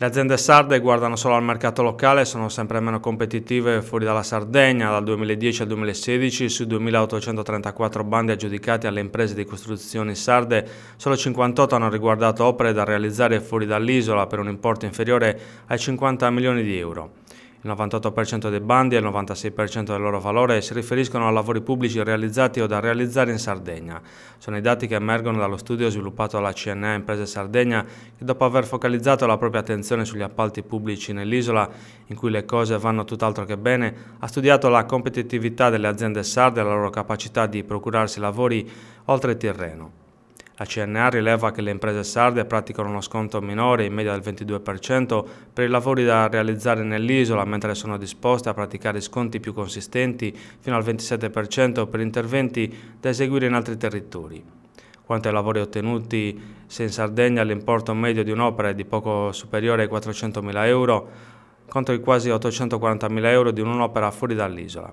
Le aziende sarde guardano solo al mercato locale e sono sempre meno competitive fuori dalla Sardegna. Dal 2010 al 2016 su 2.834 bandi aggiudicati alle imprese di costruzioni sarde, solo 58 hanno riguardato opere da realizzare fuori dall'isola per un importo inferiore ai 50 milioni di euro. Il 98% dei bandi e il 96% del loro valore si riferiscono a lavori pubblici realizzati o da realizzare in Sardegna. Sono i dati che emergono dallo studio sviluppato dalla CNA Imprese Sardegna che dopo aver focalizzato la propria attenzione sugli appalti pubblici nell'isola, in cui le cose vanno tutt'altro che bene, ha studiato la competitività delle aziende sarde e la loro capacità di procurarsi lavori oltre il terreno. La CNA rileva che le imprese sarde praticano uno sconto minore in media del 22% per i lavori da realizzare nell'isola, mentre sono disposte a praticare sconti più consistenti fino al 27% per interventi da eseguire in altri territori. Quanto ai lavori ottenuti, se in Sardegna l'importo medio di un'opera è di poco superiore ai 400.000 euro, contro i quasi 840.000 euro di un'opera fuori dall'isola.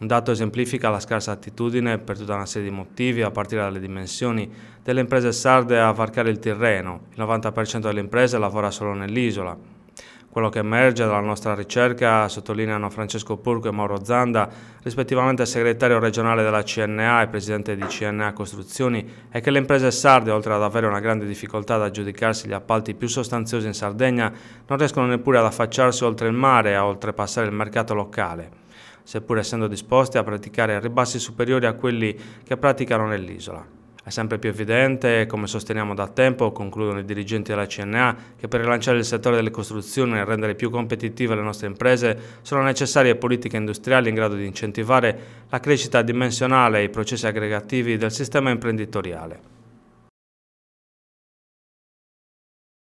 Un dato esemplifica la scarsa attitudine per tutta una serie di motivi, a partire dalle dimensioni delle imprese sarde a varcare il Tirreno. Il 90% delle imprese lavora solo nell'isola. Quello che emerge dalla nostra ricerca, sottolineano Francesco Purco e Mauro Zanda, rispettivamente segretario regionale della CNA e presidente di CNA Costruzioni, è che le imprese sarde, oltre ad avere una grande difficoltà ad aggiudicarsi gli appalti più sostanziosi in Sardegna, non riescono neppure ad affacciarsi oltre il mare e a oltrepassare il mercato locale seppur essendo disposti a praticare ribassi superiori a quelli che praticano nell'isola. È sempre più evidente, come sosteniamo da tempo, concludono i dirigenti della CNA, che per rilanciare il settore delle costruzioni e rendere più competitive le nostre imprese sono necessarie politiche industriali in grado di incentivare la crescita dimensionale e i processi aggregativi del sistema imprenditoriale.